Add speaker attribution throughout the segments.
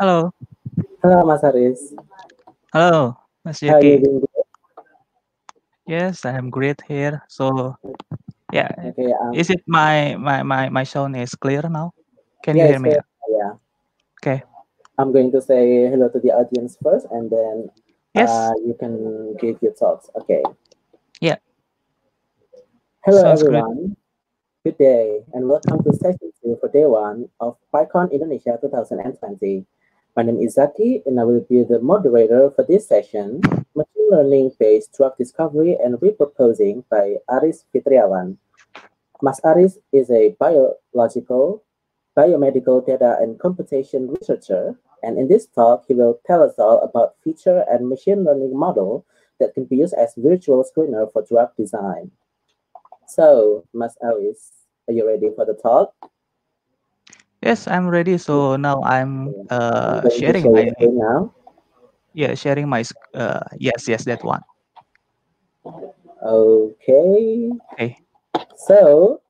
Speaker 1: Halo. Halo Mas Haris.
Speaker 2: Halo Mas Yuki. Yes, I am great here. So, yeah.
Speaker 1: Okay, um, is
Speaker 2: it my my my my sound is clear now? Can yeah, you hear me? Clear. Yeah. Okay.
Speaker 1: I'm going to say hello to the audience first, and then yes, uh, you can give your thoughts. Okay.
Speaker 2: Yeah. Hello Sounds everyone.
Speaker 1: Great. Good day, and welcome to session two for day one of PyCon Indonesia 2020. My name is Zaki, and I will be the moderator for this session, Machine Learning-Based Drug Discovery and Repurposing by Aris Fitriawan. Mas Aris is a biological, biomedical data and computation researcher, and in this talk, he will tell us all about feature and machine learning model that can be used as virtual screener for drug design. So, Mas Aris, are you ready for the talk?
Speaker 2: Yes, I'm ready. So now I'm uh, sharing my now. Yeah, sharing my uh, yes, yes, that one.
Speaker 1: Okay. Okay. So,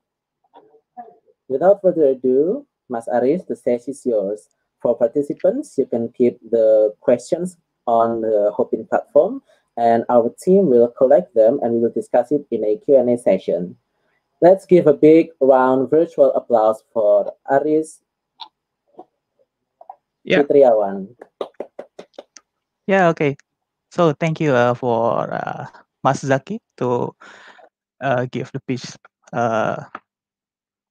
Speaker 1: without further ado, Mas Aris, the stage is yours. For participants, you can keep the questions on the Hopin platform, and our team will collect them and we will discuss it in a Q&A session. Let's give a big round virtual applause for Aris yeah.
Speaker 2: Yeah, okay. So thank you uh, for uh, Masuzaki to uh, give the pitch, uh,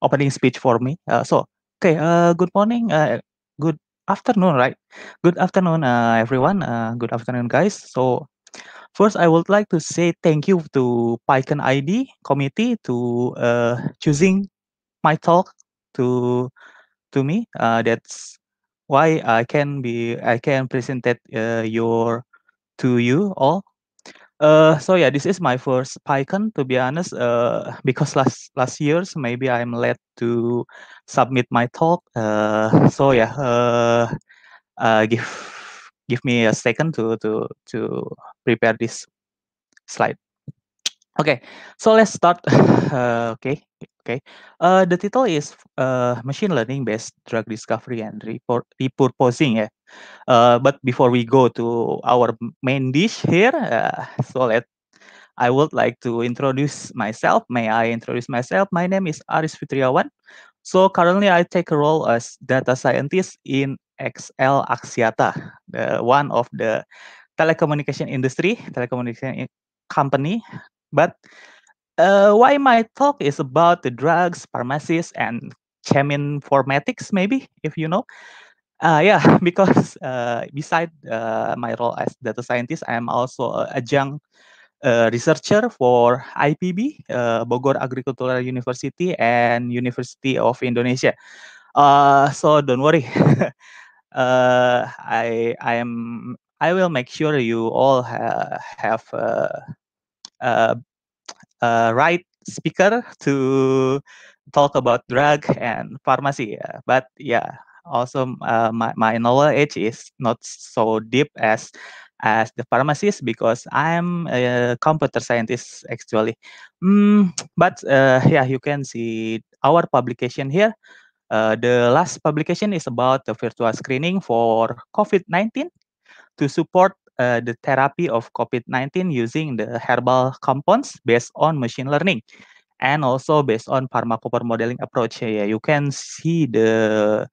Speaker 2: opening speech for me. Uh, so, okay, uh, good morning, uh, good afternoon, right? Good afternoon, uh, everyone. Uh, good afternoon, guys. So First, I would like to say thank you to PyCon ID committee to uh, choosing my talk to to me. Uh, that's why I can be I can present that uh, your to you all. Uh, so yeah, this is my first PyCon. To be honest, uh, because last last year's maybe I'm late to submit my talk. Uh, so yeah, uh, uh, give give me a second to to to prepare this slide okay so let's start uh, okay okay uh, the title is uh, machine learning based drug discovery and report repurposing yeah uh, but before we go to our main dish here uh, so let I would like to introduce myself. May I introduce myself? My name is Aris Fitriawan. So currently I take a role as data scientist in XL Axiata, the one of the telecommunication industry, telecommunication company. But uh, why my talk is about the drugs, pharmacies, and cheminformatics? maybe if you know. Uh, yeah, because uh, beside uh, my role as data scientist, I am also a adjunct uh, researcher for IPB, uh, Bogor Agricultural University, and University of Indonesia. Uh, so don't worry, Uh, I I am I will make sure you all ha have a, a, a, right speaker to talk about drug and pharmacy. Uh, but yeah, also uh, my my knowledge is not so deep as as the pharmacist because I'm a computer scientist actually. Mm, but uh, yeah, you can see our publication here. Uh, the last publication is about the virtual screening for COVID-19 to support uh, the therapy of COVID-19 using the herbal compounds based on machine learning and also based on pharmacopore modeling approach. Yeah, you can see the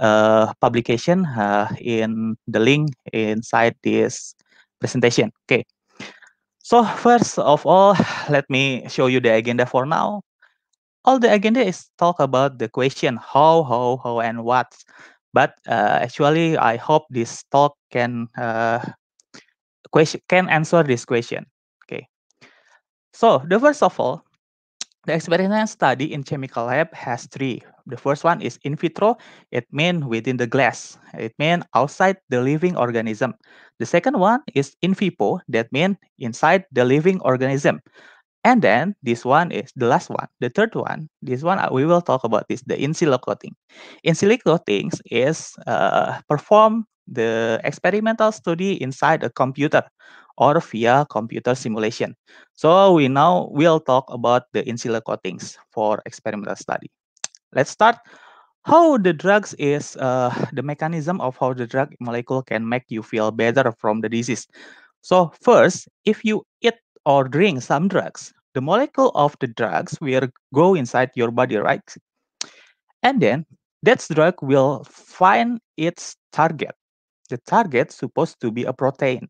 Speaker 2: uh, publication uh, in the link inside this presentation. Okay. So first of all, let me show you the agenda for now all the agenda is talk about the question how, how, how, and what. But uh, actually, I hope this talk can uh, question can answer this question. Okay. So the first of all, the experimental study in chemical lab has three. The first one is in vitro. It means within the glass. It means outside the living organism. The second one is in vivo. That means inside the living organism. And then this one is the last one, the third one. This one uh, we will talk about is the in silico coating. In silico coatings is uh, perform the experimental study inside a computer or via computer simulation. So we now will talk about the in silico coatings for experimental study. Let's start how the drugs is uh, the mechanism of how the drug molecule can make you feel better from the disease. So first, if you eat or drink some drugs, the molecule of the drugs will go inside your body, right? And then that drug will find its target. The target supposed to be a protein.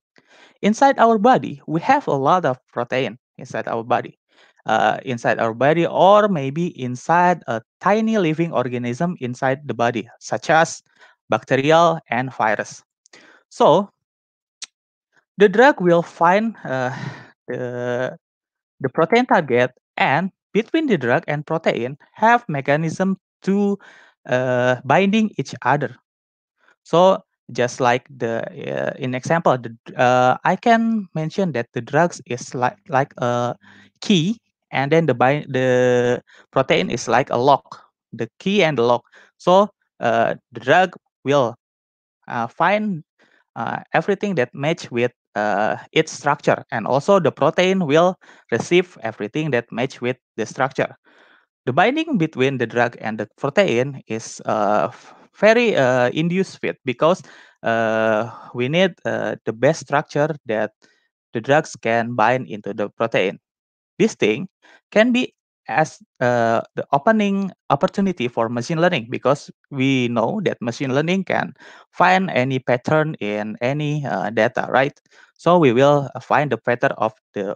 Speaker 2: Inside our body, we have a lot of protein inside our body. Uh, inside our body or maybe inside a tiny living organism inside the body, such as bacterial and virus. So the drug will find uh, the, the protein target and between the drug and protein have mechanism to uh, binding each other. So just like the uh, in example, the, uh, I can mention that the drugs is like like a key, and then the bind the protein is like a lock, the key and the lock. So uh, the drug will uh, find uh, everything that match with uh, its structure and also the protein will receive everything that match with the structure. The binding between the drug and the protein is uh, very uh, induced fit because uh, we need uh, the best structure that the drugs can bind into the protein. This thing can be as uh, the opening opportunity for machine learning because we know that machine learning can find any pattern in any uh, data, right? So we will uh, find the pattern of the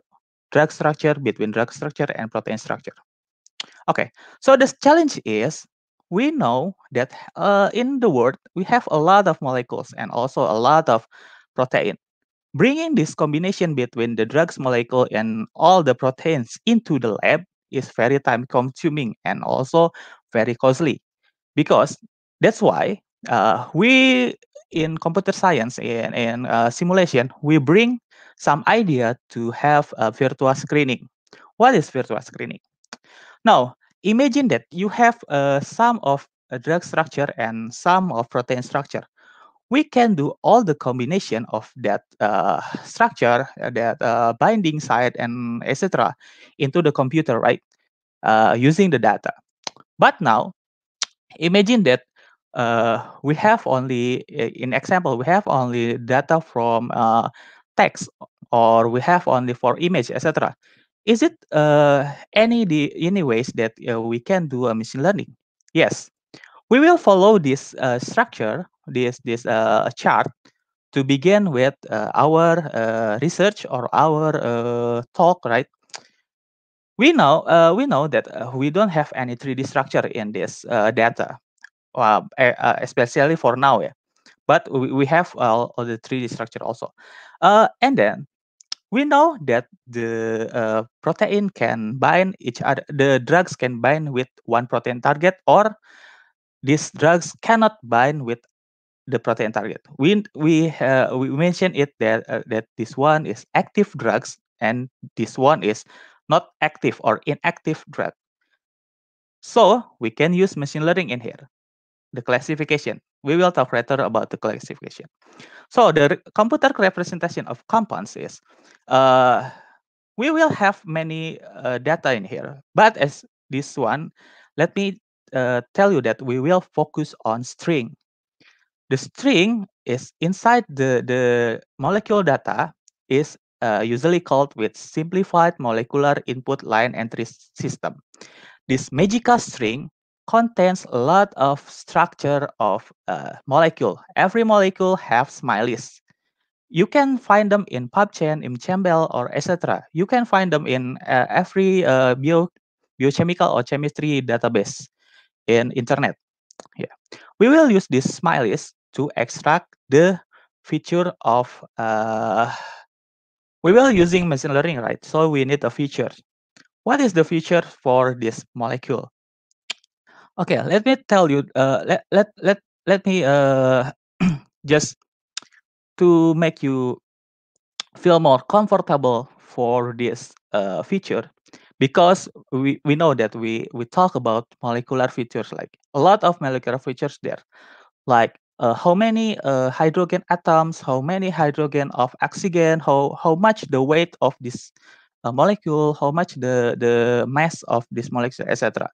Speaker 2: drug structure between drug structure and protein structure. Okay, so the challenge is we know that uh, in the world we have a lot of molecules and also a lot of protein. Bringing this combination between the drugs molecule and all the proteins into the lab is very time consuming and also very costly because that's why uh, we in computer science and in, in uh, simulation we bring some idea to have a virtual screening what is virtual screening now imagine that you have a uh, sum of a drug structure and sum of protein structure we can do all the combination of that uh, structure, uh, that uh, binding site, and etc. into the computer, right? Uh, using the data. But now, imagine that uh, we have only, in example, we have only data from uh, text, or we have only for image, etc. Is it any the any ways that we can do a machine learning? Yes, we will follow this structure this this uh, chart to begin with uh, our uh, research or our uh, talk, right? We know uh, we know that uh, we don't have any 3D structure in this data, especially for now, yeah. But we, we have all the 3D structure also, and then we know that the uh, protein can bind each other the drugs can bind with one protein target or these drugs cannot bind with the protein target. We we uh, we mentioned it that uh, that this one is active drugs and this one is not active or inactive drug. So we can use machine learning in here. The classification. We will talk later about the classification. So the computer representation of compounds is uh, we will have many uh, data in here. But as this one, let me uh, tell you that we will focus on string the string is inside the, the molecule data is uh, usually called with simplified molecular input line entry system. This Magica string contains a lot of structure of uh, molecule. Every molecule have smileys. You can find them in PubChem, in Chembel, or etc. You can find them in uh, every uh, bio biochemical or chemistry database in internet. Yeah. We will use this smileys to extract the feature of uh, we were using machine learning, right? So we need a feature. What is the feature for this molecule? Okay, let me tell you. Uh, let let let let me uh, just to make you feel more comfortable for this uh, feature because we, we know that we, we talk about molecular features like a lot of molecular features there like uh, how many uh, hydrogen atoms, how many hydrogen of oxygen, how how much the weight of this uh, molecule, how much the the mass of this molecule, etc.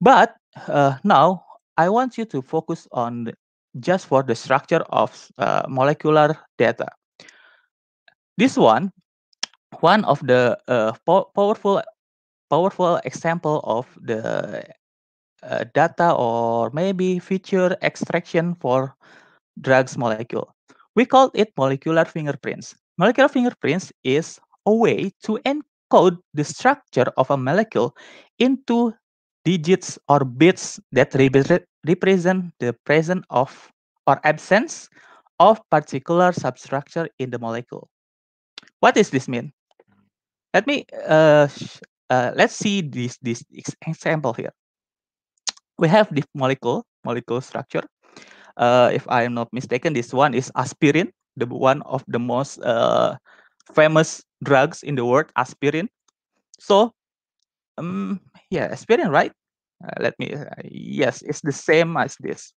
Speaker 2: But uh, now I want you to focus on just for the structure of uh, molecular data. This one, one of the uh, po powerful powerful example of the uh, data or maybe feature extraction for drugs molecule. We call it molecular fingerprints. Molecular fingerprints is a way to encode the structure of a molecule into digits or bits that re represent the presence of or absence of particular substructure in the molecule. What does this mean? Let me uh, uh, let's see this this example here we have this molecule molecule structure. Uh, if I am not mistaken, this one is aspirin, the one of the most uh, famous drugs in the world, aspirin. So, um, yeah, aspirin, right? Uh, let me. Uh, yes, it's the same as this.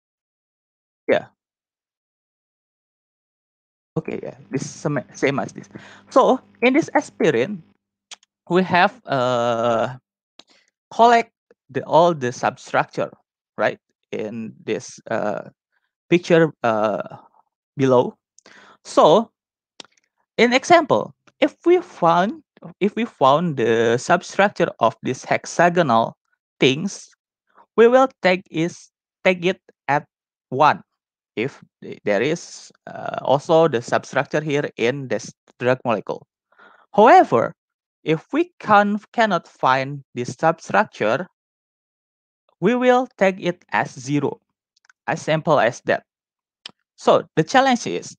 Speaker 2: Yeah. Okay, yeah, this same, same as this. So in this aspirin, we have uh, collect the all the substructure right in this uh, picture uh, below so in example if we found if we found the substructure of these hexagonal things we will take is take it at one if there is uh, also the substructure here in this drug molecule however if we can cannot find this substructure we will take it as zero. As simple as that. So the challenge is,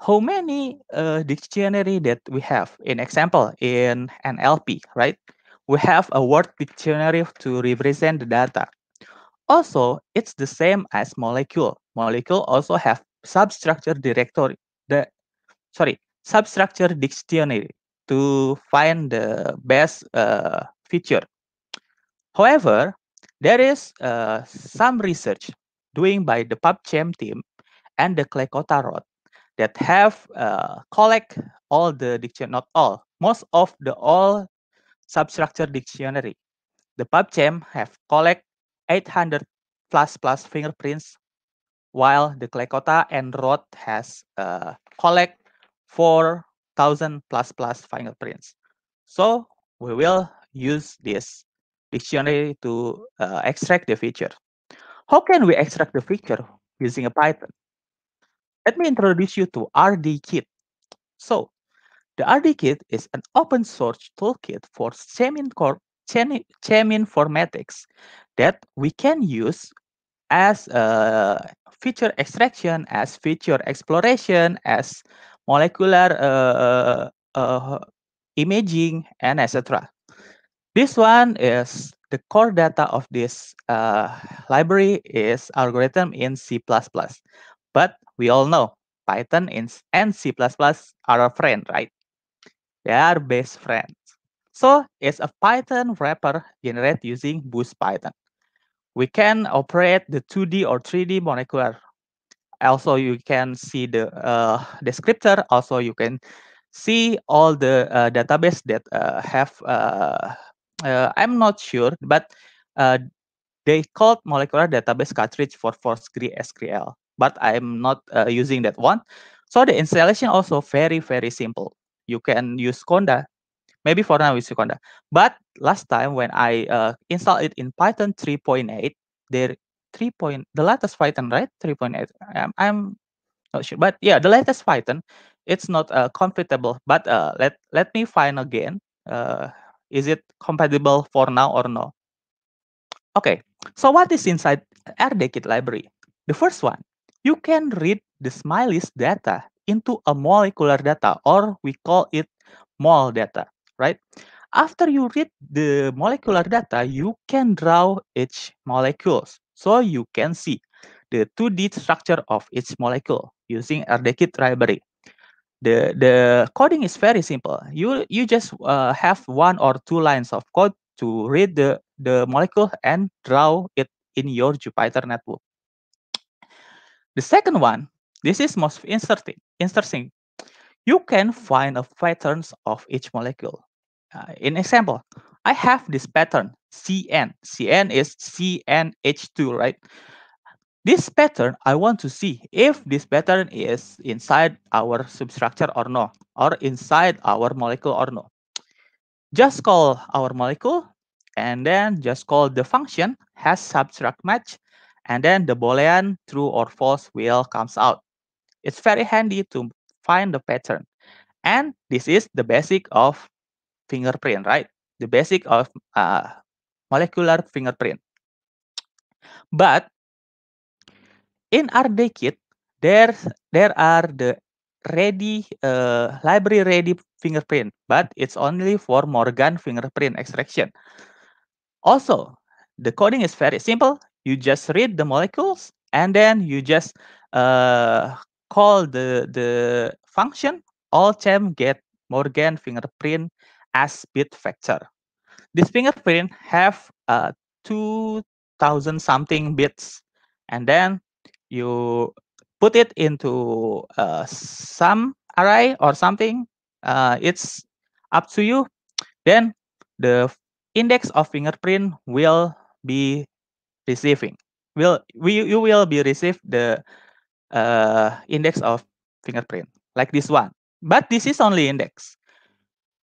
Speaker 2: how many uh, dictionary that we have? In example, in NLP, right? We have a word dictionary to represent the data. Also, it's the same as molecule. Molecule also have substructure directory. The sorry, substructure dictionary to find the best uh, feature. However, there is uh, some research doing by the PubChem team and the Klekotarot that have uh, collect all the dictionary, not all, most of the all substructure dictionary. The PubChem have collect 800 plus plus fingerprints, while the Klekota and Roth has uh, collect 4,000 plus plus fingerprints. So we will use this dictionary to uh, extract the feature. How can we extract the feature using a Python? Let me introduce you to RDKit. So the RDKit is an open source toolkit for cheminformatics that we can use as a uh, feature extraction, as feature exploration, as molecular uh, uh, imaging, and etc. This one is the core data of this uh, library is algorithm in C++. But we all know Python and C++ are our friend, right? They are best friends. So it's a Python wrapper generated using Boost Python. We can operate the 2D or 3D molecular. Also, you can see the uh, descriptor. Also, you can see all the uh, database that uh, have uh, uh, I'm not sure, but uh, they called molecular database cartridge for Forcegree SQL, but I'm not uh, using that one. So the installation also very, very simple. You can use Conda. Maybe for now, use Conda. But last time when I uh, installed it in Python 3.8, there 3. Point, the latest Python, right? 3.8. I'm, I'm not sure, but yeah, the latest Python, it's not uh, comfortable. But uh, let let me find again. Uh, is it compatible for now or no? Okay, so what is inside RDKit library? The first one, you can read the SMILEY's data into a molecular data, or we call it mol data, right? After you read the molecular data, you can draw each molecules. So you can see the 2D structure of each molecule using RDKit library the the coding is very simple you you just uh, have one or two lines of code to read the the molecule and draw it in your jupyter notebook the second one this is most interesting interesting you can find a patterns of each molecule uh, in example i have this pattern cn cn is cnh2 right this pattern i want to see if this pattern is inside our substructure or no or inside our molecule or no just call our molecule and then just call the function has subtract match and then the boolean true or false will comes out it's very handy to find the pattern and this is the basic of fingerprint right the basic of uh, molecular fingerprint but in RDKit, there there are the ready uh, library ready fingerprint, but it's only for Morgan fingerprint extraction. Also, the coding is very simple. You just read the molecules and then you just uh, call the the function all chem get Morgan fingerprint as bit vector. This fingerprint have uh, 2000 something bits and then you put it into uh, some array or something uh, it's up to you then the index of fingerprint will be receiving will we you will be receive the uh, index of fingerprint like this one but this is only index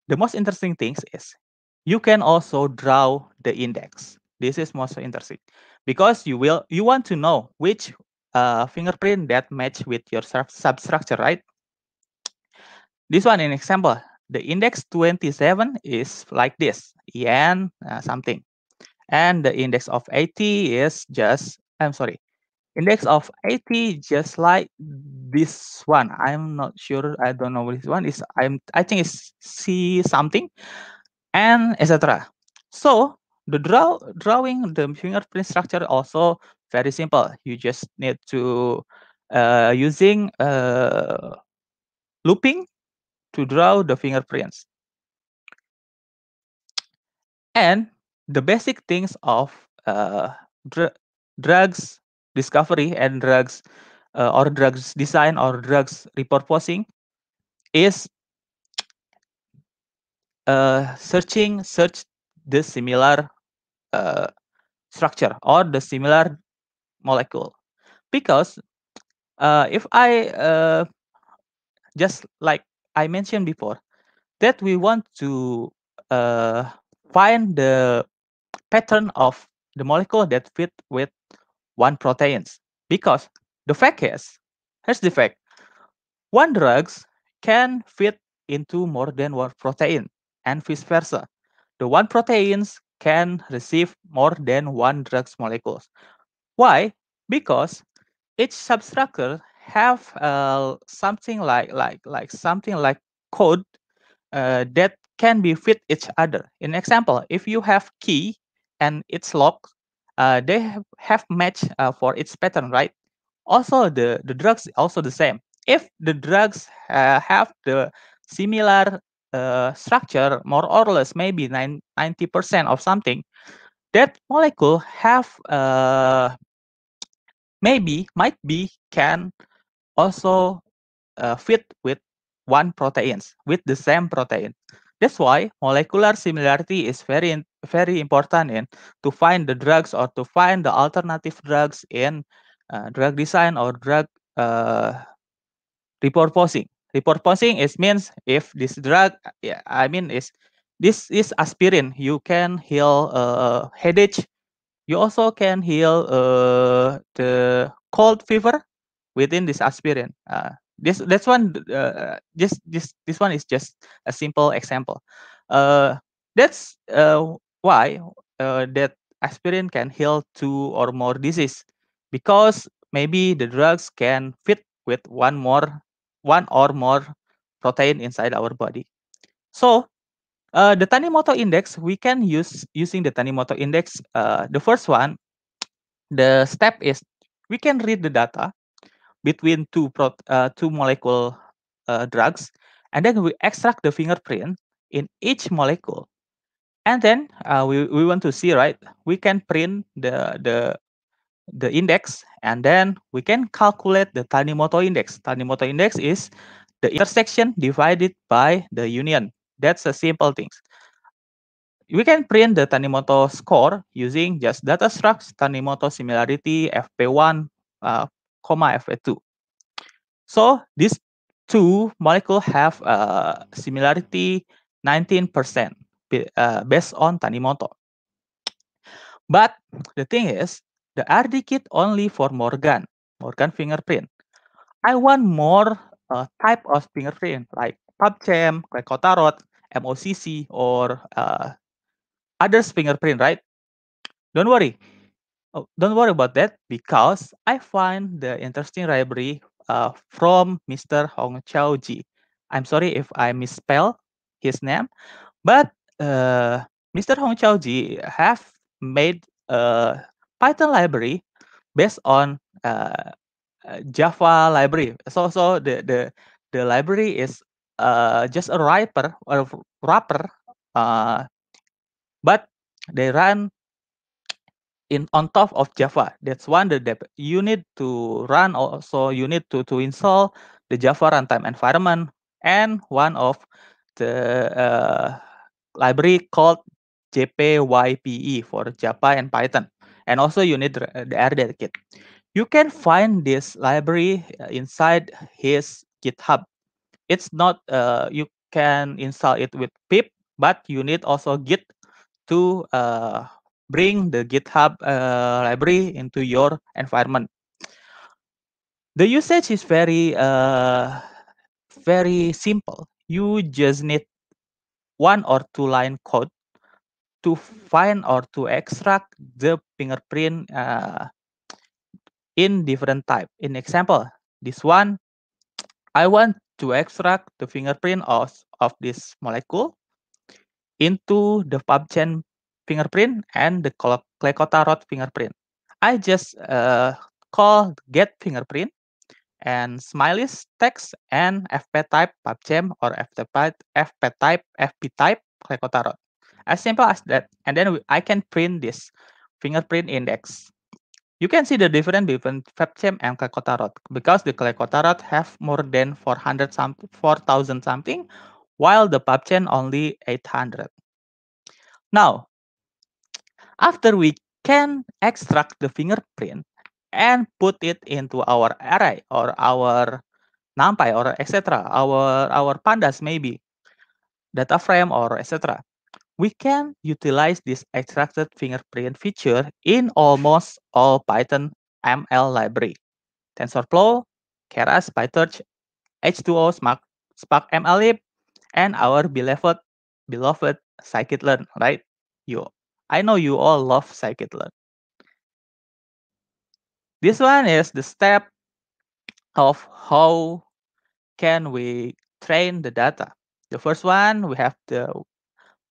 Speaker 2: the most interesting things is you can also draw the index this is most interesting because you will you want to know which uh, fingerprint that match with your substructure, right? This one in example, the index 27 is like this, en uh, something. And the index of 80 is just, I'm sorry, index of 80 just like this one. I'm not sure, I don't know which one is, I'm, I think it's C something, and etc. So the draw drawing the fingerprint structure also very simple you just need to uh, using uh, looping to draw the fingerprints and the basic things of uh, dr drugs discovery and drugs uh, or drugs design or drugs repurposing is uh, searching search this similar uh, structure or the similar molecule because uh, if I uh, just like I mentioned before that we want to uh, find the pattern of the molecule that fit with one proteins because the fact is here's the fact one drugs can fit into more than one protein and vice versa the one proteins can receive more than one drug molecules. Why? Because each substructure have uh, something like like like something like code uh, that can be fit each other. In example, if you have key and its lock, uh, they have, have match uh, for its pattern, right? Also, the the drugs also the same. If the drugs uh, have the similar uh, structure, more or less maybe 90% of something, that molecule have uh, maybe, might be, can also uh, fit with one proteins, with the same protein. That's why molecular similarity is very, very important in to find the drugs or to find the alternative drugs in uh, drug design or drug uh, repurposing repurposing is means if this drug i mean is this is aspirin you can heal uh, headache you also can heal uh, the cold fever within this aspirin uh, this that's one uh, this this this one is just a simple example uh, that's uh, why uh, that aspirin can heal two or more disease because maybe the drugs can fit with one more one or more protein inside our body. So uh, the Tanimoto index, we can use using the Tanimoto index. Uh, the first one, the step is we can read the data between two pro, uh, two molecule uh, drugs, and then we extract the fingerprint in each molecule. And then uh, we, we want to see, right? We can print the, the the index and then we can calculate the Tanimoto index. Tanimoto index is the intersection divided by the union. That's a simple thing. We can print the Tanimoto score using just data structs, Tanimoto similarity, FP1, uh, comma FP2. So these two molecule have a similarity 19% uh, based on Tanimoto. But the thing is, the RD kit only for Morgan, Morgan fingerprint. I want more uh, type of fingerprint like PubChem, Quekotarot, MOCC, or uh, fingerprint, right? Don't worry. Oh, don't worry about that because I find the interesting library uh, from Mr. Hong Chao Ji. I'm sorry if I misspell his name, but uh, Mr. Hong Chao Ji have made a uh, Python library based on uh, uh, Java library. So so the the the library is uh, just a wrapper or wrapper, uh, but they run in on top of Java. That's one the depth. you need to run also you need to to install the Java runtime environment and one of the uh, library called JPYPE for Java and Python. and also you need uh, the RDAT kit. You can find this library uh, inside his GitHub. It's not uh, you can install it with pip, but you need also Git to uh, bring the GitHub uh, library into your environment. The usage is very uh, very simple. You just need one or two line code to find or to extract the fingerprint uh, in different type. In example, this one, I want to extract the fingerprint of, of this molecule into the PubChain fingerprint and the Klekota Road fingerprint. I just uh, call get fingerprint and smileys text and fp type pubchem or fp type fp type fp type Klekota As simple as that, and then I can print this fingerprint index. You can see the difference between FabChem and Klekotarot because the Klekotarot have more than 400 some, 4,000 something, while the PubChem only 800. Now, after we can extract the fingerprint and put it into our array or our NumPy or etc. Our our pandas maybe data frame or etc. We can utilize this extracted fingerprint feature in almost all Python ML library. TensorFlow, Keras, PyTorch, H2O, Spark, Spark MLlib, and our beloved, beloved scikit-learn, right? You, I know you all love scikit-learn. This one is the step of how can we train the data. The first one, we have the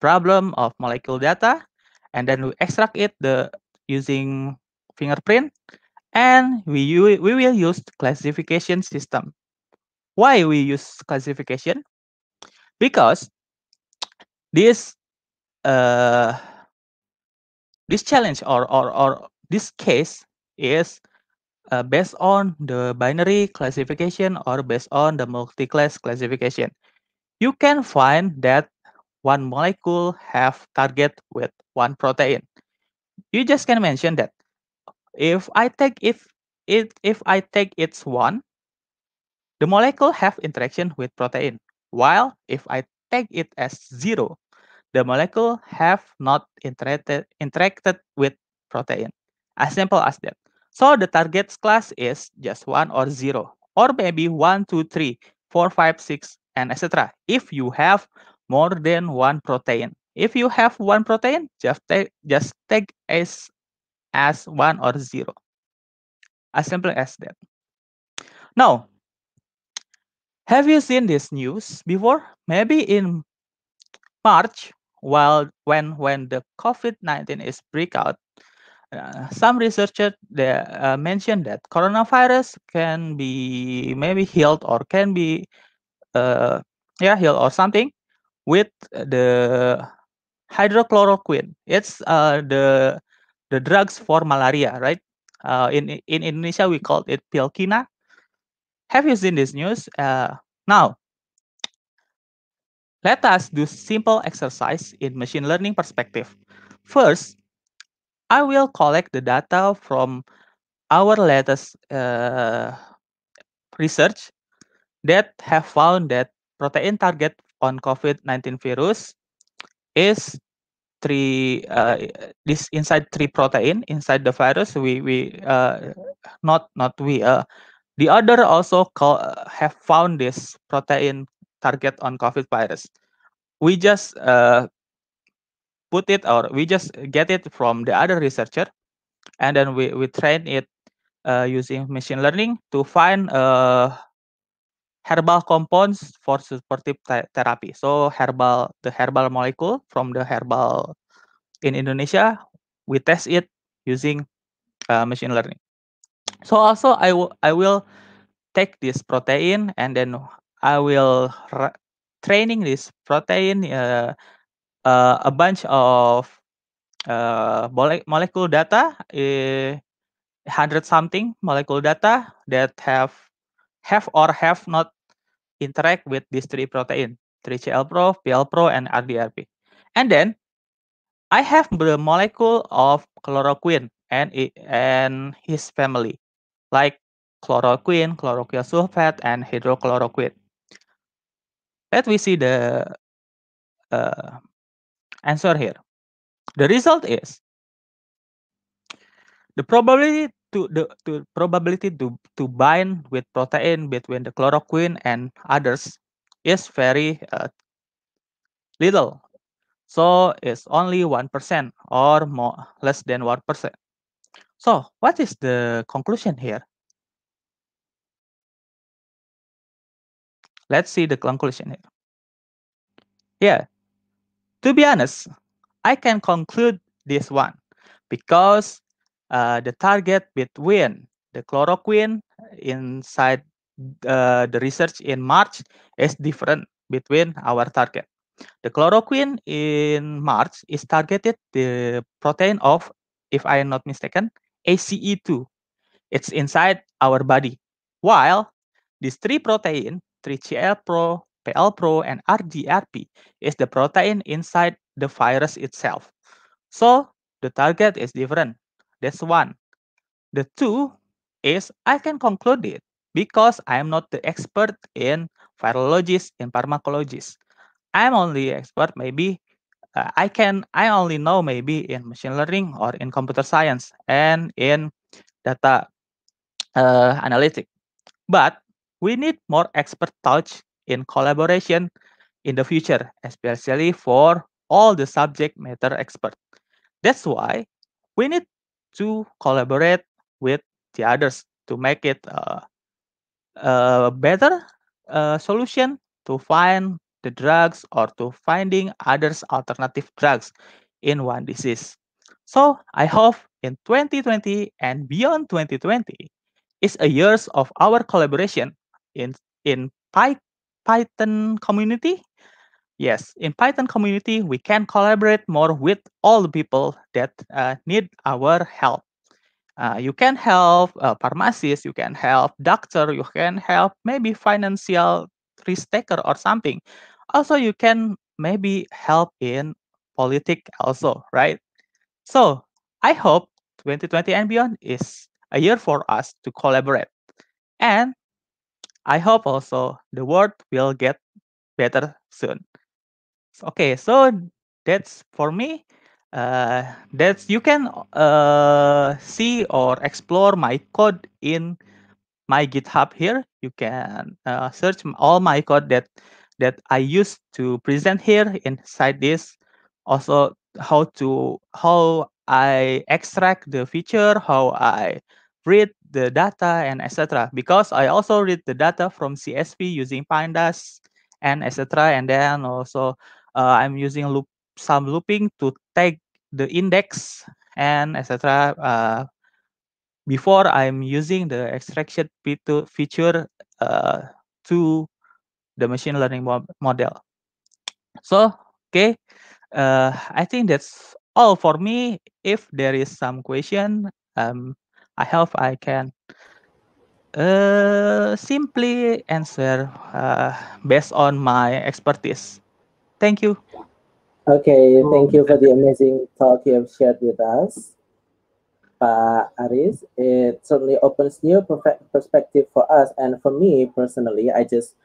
Speaker 2: problem of molecule data, and then we extract it the using fingerprint, and we, we will use classification system. Why we use classification? Because this uh, this challenge or, or, or this case is uh, based on the binary classification or based on the multi-class classification. You can find that one molecule have target with one protein. You just can mention that if I take if it if I take its one, the molecule have interaction with protein. While if I take it as zero, the molecule have not interacted interacted with protein. As simple as that. So the targets class is just one or zero, or maybe one, two, three, four, five, six, and etc. If you have more than one protein. If you have one protein, just take, just take S as 1 or 0. As simple as that. Now, have you seen this news before? Maybe in March, while when when the COVID-19 is breakout, uh, some researchers they, uh, mentioned that coronavirus can be maybe healed or can be uh, yeah healed or something with the hydrochloroquine. It's uh, the the drugs for malaria, right? Uh, in in Indonesia, we called it pilkina. Have you seen this news? Uh, now, let us do simple exercise in machine learning perspective. First, I will collect the data from our latest uh, research that have found that protein target on COVID-19 virus is three uh, this inside three protein inside the virus we we uh, not not we uh, the other also call, uh, have found this protein target on covid virus we just uh, put it or we just get it from the other researcher and then we, we train it uh, using machine learning to find uh, herbal compounds for supportive therapy. So herbal, the herbal molecule from the herbal in Indonesia, we test it using uh, machine learning. So also I, I will take this protein and then I will training this protein uh, uh, a bunch of uh, mole molecule data, eh, hundred something molecule data that have have or have not interact with these three protein, 3GL-PRO, PL-PRO, and RDRP. And then I have the molecule of chloroquine and, and his family, like chloroquine, chloroquine sulfate, and hydrochloroquine. Let we see the uh, answer here. The result is the probability to the to probability to to bind with protein between the chloroquine and others is very uh, little. So it's only 1% or more less than 1%. So what is the conclusion here? Let's see the conclusion here. Yeah, to be honest, I can conclude this one because uh, the target between the chloroquine inside uh, the research in March is different between our target. The chloroquine in March is targeted the protein of, if I am not mistaken, ACE2. It's inside our body. While these three protein, 3CL pro, PL pro, and RGRP, is the protein inside the virus itself. So the target is different. That's one. The two is I can conclude it because I am not the expert in virologist and pharmacologist. I'm only expert maybe uh, I can I only know maybe in machine learning or in computer science and in data uh, analytic. But we need more expert touch in collaboration in the future, especially for all the subject matter expert. That's why we need to collaborate with the others to make it uh, a better uh, solution to find the drugs or to finding others alternative drugs in one disease. So I hope in 2020 and beyond 2020 is a years of our collaboration in in Python community Yes, in Python community, we can collaborate more with all the people that uh, need our help. Uh, you can help uh, pharmacists, you can help doctor, you can help maybe financial risk taker or something. Also, you can maybe help in politics also, right? So I hope 2020 and beyond is a year for us to collaborate. And I hope also the world will get better soon. Okay, so that's for me. Uh, that's you can uh, see or explore my code in my GitHub here. You can uh, search all my code that that I used to present here inside this. Also, how to how I extract the feature, how I read the data, and etc. Because I also read the data from CSV using Pandas and etc. And then also uh, I'm using loop some looping to tag the index and etc. Uh, before I'm using the extraction feature uh, to the machine learning model. So okay, uh, I think that's all for me. If there is some question, um, I hope I can uh, simply answer uh, based on my expertise. Thank you.
Speaker 1: Okay, thank you for the amazing talk you have shared with us, uh, Aris. It certainly opens new perspective for us. And for me personally, I just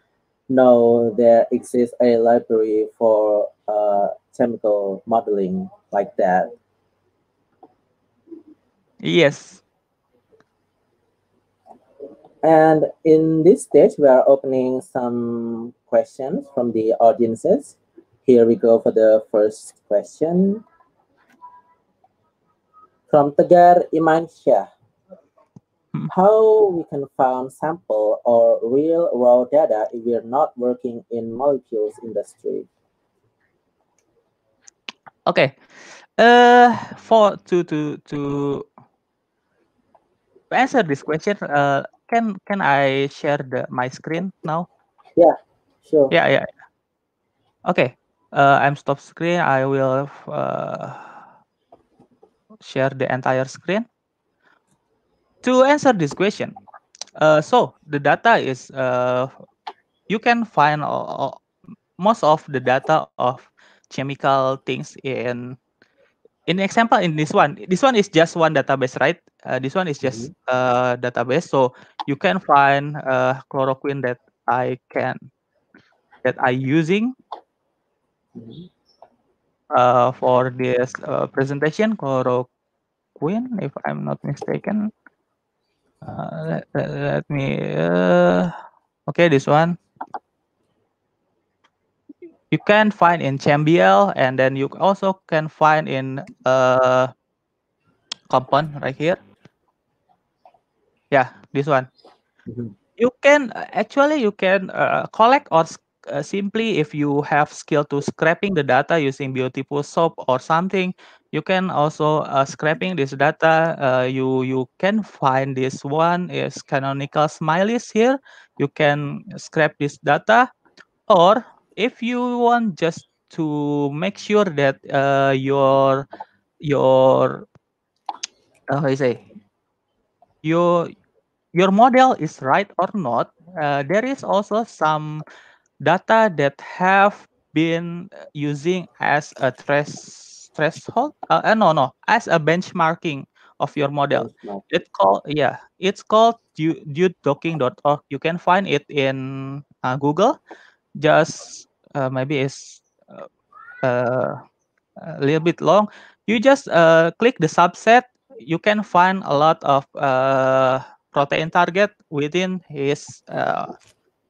Speaker 1: know there exists a library for uh, chemical modeling like that.
Speaker 2: Yes.
Speaker 1: And in this stage, we are opening some questions from the audiences. Here we go for the first question. From Tegar Imansyah. How we can find sample or real raw data if we're not working in molecules industry?
Speaker 2: Okay. Uh, for to to to answer this question, uh, can can I share the my screen now?
Speaker 1: Yeah, sure. Yeah,
Speaker 2: yeah. Okay uh, I'm stop screen, I will uh, share the entire screen. To answer this question, uh, so the data is, uh, you can find most of the data of chemical things in, in example, in this one, this one is just one database, right? Uh, this one is just a mm-hmm. uh, database, so you can find uh, chloroquine that I can, that I using uh, for this uh, presentation, Koro Queen, if I'm not mistaken. Uh, let, let, let me, uh, okay, this one. You can find in Chambiel, and then you also can find in uh, Compon right here. Yeah, this one. Mm -hmm. You can actually you can uh, collect or Uh, simply if you have skill to scraping the data using beautiful soap or something you can also uh, scraping this data uh, you you can find this one is canonical smileys here you can scrape this data or if you want just to make sure that uh, your your uh, how you say your your model is right or not uh, there is also some data that have been uh, using as a threshold uh, uh, no no as a benchmarking of your model it called yeah it's called dudedocking.org you can find it in uh, google just uh, maybe it's uh, uh a little bit long you just click the subset you can find a lot of protein target within his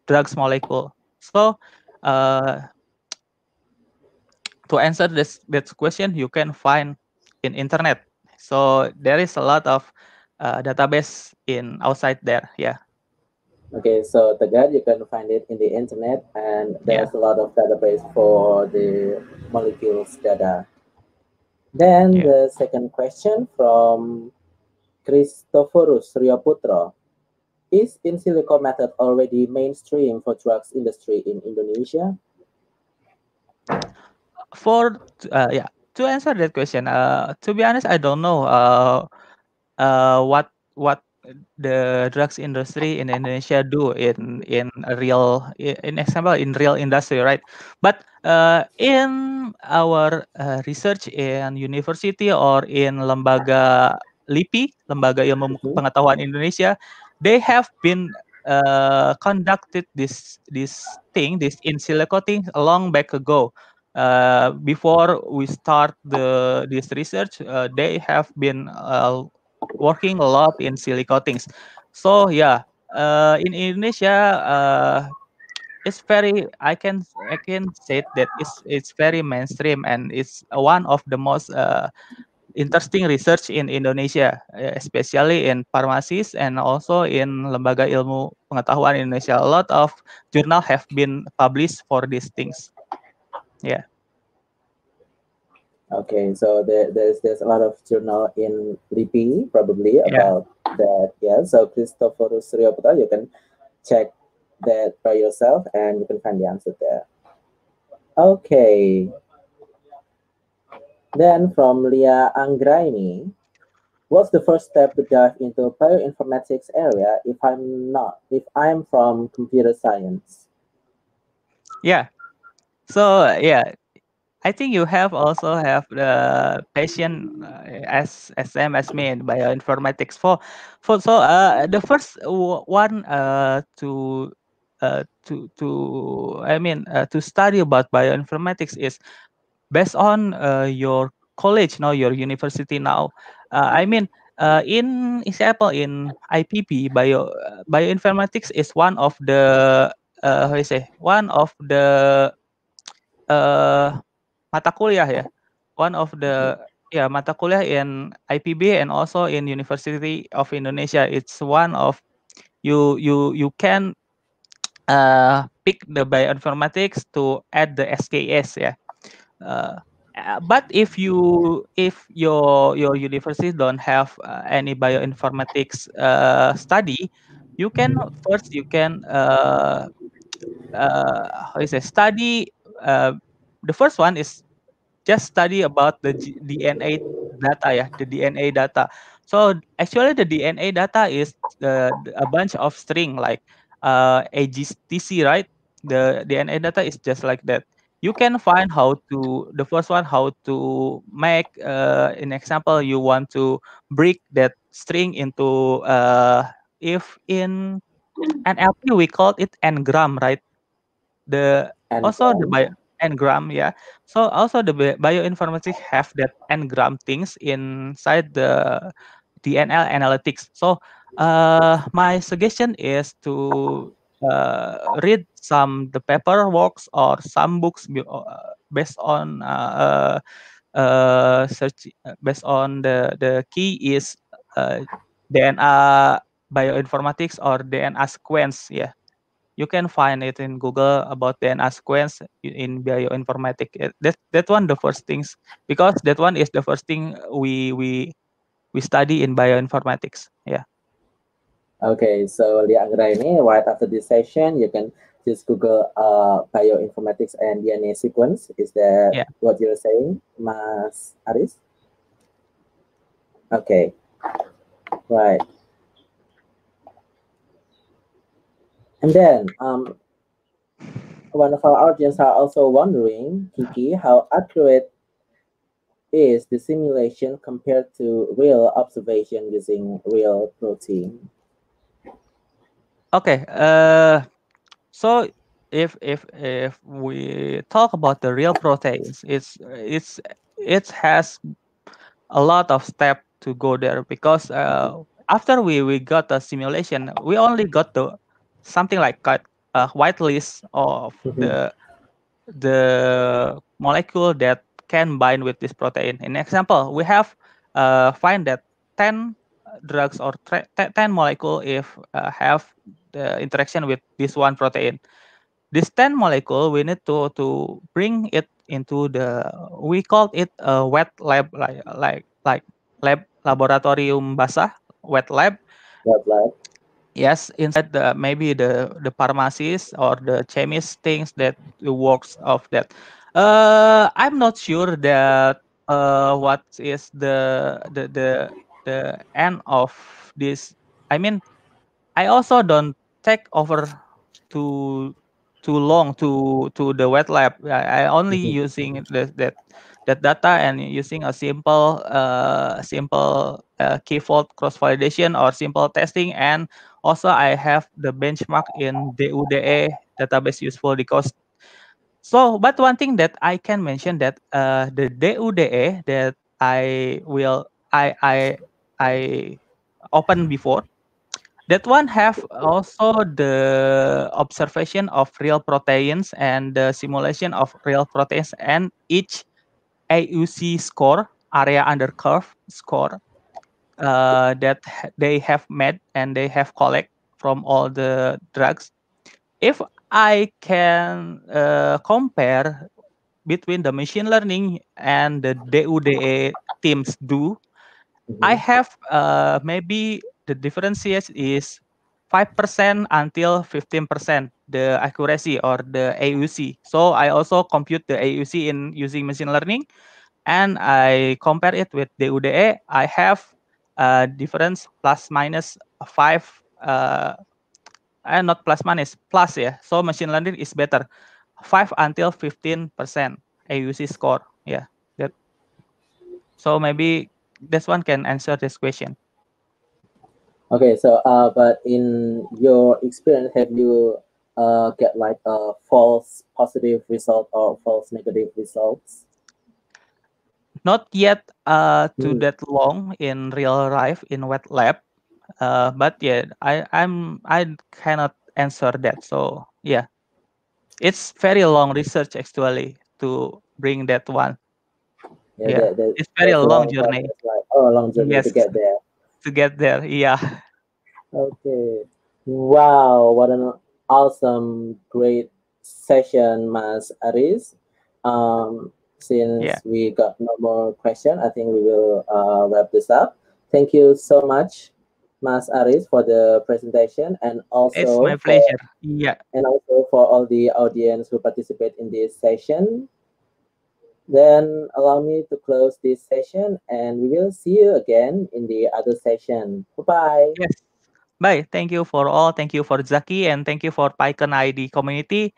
Speaker 2: drugs molecule So uh, to answer this that question, you can find in internet. So there is a lot of uh, database in outside there. Yeah.
Speaker 1: Okay, so the Tegad, you can find it in the internet, and there's yeah. a lot of database for the molecules data. Then yeah. the second question from Christophorus Rioputro. Is in silico method already mainstream for drugs industry in Indonesia?
Speaker 2: For uh, yeah, to answer that question, uh, to be honest, I don't know uh, uh, what what the drugs industry in Indonesia do in in real in example in real industry, right? But uh, in our uh, research in university or in lembaga LIPI, lembaga ilmu mm-hmm. pengetahuan Indonesia, they have been uh, conducted this this thing, this in silico thing, a long back ago. Uh, before we start the this research, uh, they have been uh, working a lot in silico things. So yeah, uh, in Indonesia, uh, it's very I can I can say that it's it's very mainstream and it's one of the most interesting research in Indonesia, eh, especially in pharmacies and also in lembaga ilmu pengetahuan Indonesia. A lot of journal have been published for these things. Yeah.
Speaker 1: Okay, so there, there's there's a lot of journal in Lipi probably about yeah. that. Yeah, so Christopher Suryoputra, you can check that by yourself and you can find the answer there. Okay, Then from Lia Anggraini, what's the first step to dive into bioinformatics area if I'm not, if I'm from computer science?
Speaker 2: Yeah. So yeah, I think you have also have the patient as uh, as same as me in bioinformatics for for so uh, the first one uh, to uh, to to I mean uh, to study about bioinformatics is based on uh, your college now your university now uh, i mean uh, in example in ipp bio bioinformatics is one of the uh, how you say one of the uh, mata kuliah yeah? one of the yeah mata kuliah in IPB and also in University of Indonesia it's one of you you you can uh, pick the bioinformatics to add the SKS yeah? Uh, uh, but if you if your your university don't have uh, any bioinformatics uh, study you can first you can uh, uh, how is it study uh, the first one is just study about the G DNA data yeah the DNA data so actually the DNA data is uh, a bunch of string like uh, AGTC right the DNA data is just like that you can find how to the first one how to make uh, an example you want to break that string into uh, if in NLP we call it ngram, right the also the bio ngram, yeah so also the bioinformatics have that ngram things inside the DNL analytics so uh, my suggestion is to uh, read some the paper works or some books uh, based on uh, search based on the the key is DNA bioinformatics or DNA sequence. Yeah, you can find it in Google about DNA sequence in bioinformatics. That that one the first things because that one is the first thing we we we study in bioinformatics. Yeah.
Speaker 1: Okay, so Lia Anggra ini, right after this session, you can just Google uh, bioinformatics and DNA sequence. Is that yeah. what you're saying, Mas Aris? Okay, right. And then um, one of our audience are also wondering, Kiki, how accurate is the simulation compared to real observation using real protein?
Speaker 2: Okay. Uh, so if if if we talk about the real proteins, it's it's it has a lot of step to go there because uh, after we we got the simulation, we only got the something like a whitelist of mm-hmm. the the molecule that can bind with this protein. In example, we have uh, find that 10 drugs or 10 molecule if uh, have the interaction with this one protein this 10 molecule we need to to bring it into the we called it a wet lab like like like lab laboratorium basah wet lab wet lab yes inside the maybe the the pharmacies or the chemist things that works of that uh i'm not sure that uh what is the the the the end of this i mean i also don't take over too too long to to the wet lab i, I only mm -hmm. using the, that that data and using a simple uh, simple uh, key vault cross validation or simple testing and also i have the benchmark in duda database useful because so but one thing that i can mention that uh, the duda that i will i i I opened before. That one have also the observation of real proteins and the simulation of real proteins and each AUC score, area under curve score, uh, that they have made and they have collect from all the drugs. If I can uh, compare between the machine learning and the DUDA teams do, I mm-hmm. have uh, maybe the difference is 5% until 15% the accuracy or the AUC. So I also compute the AUC in using machine learning and I compare it with the UDA. I have a difference plus minus 5 uh, and eh, not plus minus plus yeah. So machine learning is better 5 until 15% AUC score. Yeah. That. So maybe this one can answer this question.
Speaker 1: Okay, so uh, but in your experience, have you uh, get like a false positive result or false negative results?
Speaker 2: Not yet uh, to mm. that long in real life in wet lab, uh, but yeah, I I'm I cannot answer that. So yeah, it's very long research actually to bring that one. Yeah, yeah. it's very a long, long journey.
Speaker 1: Like, oh, a long journey yes. to get there.
Speaker 2: To get there, yeah.
Speaker 1: Okay. Wow, what an awesome, great session, Mas Aris. Um, since yeah. we got no more question, I think we will uh, wrap this up. Thank you so much, Mas Aris, for the presentation and also it's my pleasure. For, yeah, and also for all the audience who participate in this session. Then allow me to close this session and we will see you again in the other session. Bye-bye. Yes.
Speaker 2: Bye. Thank you for all. Thank you for Zaki and thank you for PyCon ID community.